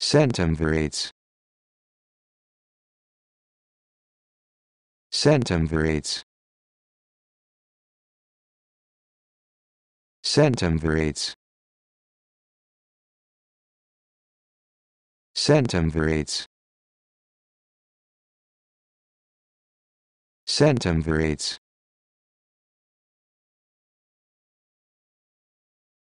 Centumvirates. Centumvirates. Centumvirates. Centumvirates. Centumvirates.